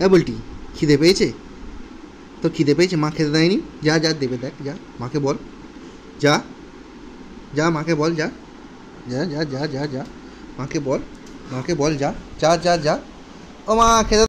অ্যাবলটি খিদে পেয়েছে তো খিদে পেয়েছে মা খেতে দেয়নি যা যা দেবে দেখ যা মাকে বল যা যা মাকে বল যা যা যা যা যা যা মাকে বল মাকে বল যা যা যা যা ও মা খেতে